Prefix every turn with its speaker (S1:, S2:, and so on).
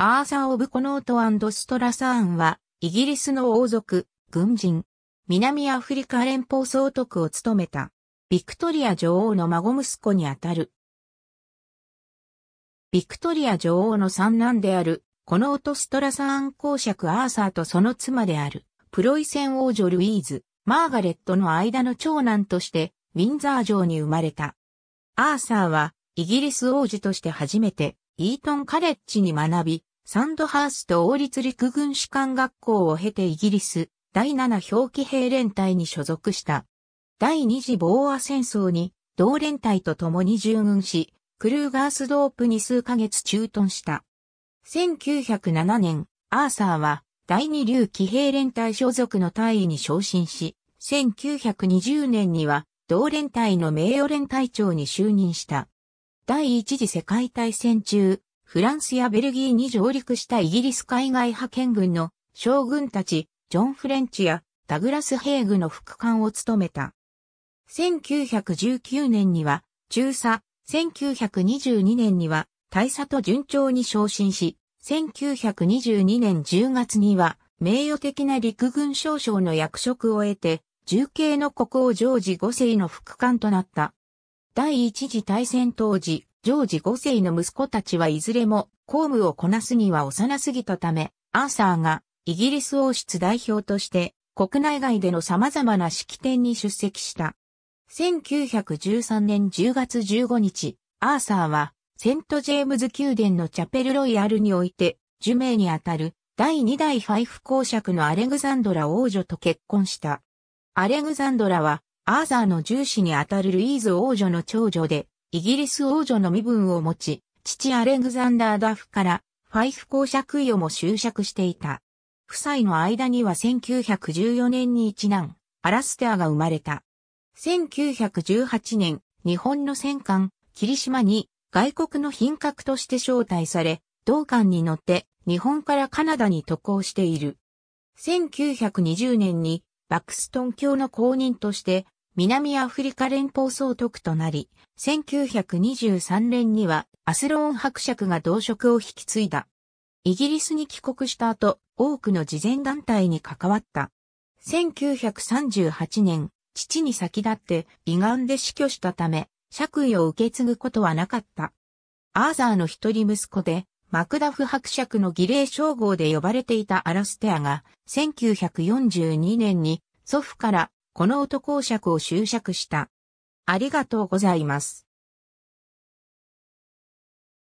S1: アーサー・オブ・コノートストラサーンは、イギリスの王族、軍人、南アフリカ連邦総督を務めた、ビクトリア女王の孫息子にあたる。ビクトリア女王の三男である、コノートストラサーン公爵アーサーとその妻である、プロイセン王女ルイーズ、マーガレットの間の長男として、ウィンザー城に生まれた。アーサーは、イギリス王子として初めて、イートンカレッジに学び、サンドハースト王立陸軍士官学校を経てイギリス第7表記兵連隊に所属した。第二次ボーア戦争に同連隊と共に従軍し、クルーガースドープに数ヶ月駐屯した。1907年、アーサーは第二流騎兵連隊所属の隊員に昇進し、1920年には同連隊の名誉連隊長に就任した。第一次世界大戦中、フランスやベルギーに上陸したイギリス海外派遣軍の将軍たち、ジョン・フレンチやダグラス・ヘーグの副官を務めた。1919年には中佐、1922年には大佐と順調に昇進し、1922年10月には名誉的な陸軍少将の役職を得て、重慶の国王ジョージ5世の副官となった。第一次大戦当時、ジョージ5世の息子たちはいずれも公務をこなすには幼すぎたため、アーサーがイギリス王室代表として国内外での様々な式典に出席した。1913年10月15日、アーサーはセント・ジェームズ宮殿のチャペル・ロイヤルにおいて、受命にあたる第2代ファイフ公爵のアレグザンドラ王女と結婚した。アレグザンドラは、アーサーの重視にあたるルイーズ王女の長女で、イギリス王女の身分を持ち、父アレグザンダー・ダフからファイフ公爵位をも執職していた。夫妻の間には1914年に一男、アラステアが生まれた。1918年、日本の戦艦、霧島に外国の品格として招待され、同艦に乗って日本からカナダに渡航している。1920年にバクストン教の公認として南アフリカ連邦総督となり、1923年にはアスローン伯爵が同職を引き継いだ。イギリスに帰国した後、多くの慈善団体に関わった。1938年、父に先立って胃がんで死去したため、爵位を受け継ぐことはなかった。アーザーの一人息子で、マクダフ伯爵の儀礼称号で呼ばれていたアラステアが、1942年に祖父からこの男公爵を執釈した。ありがとうございます。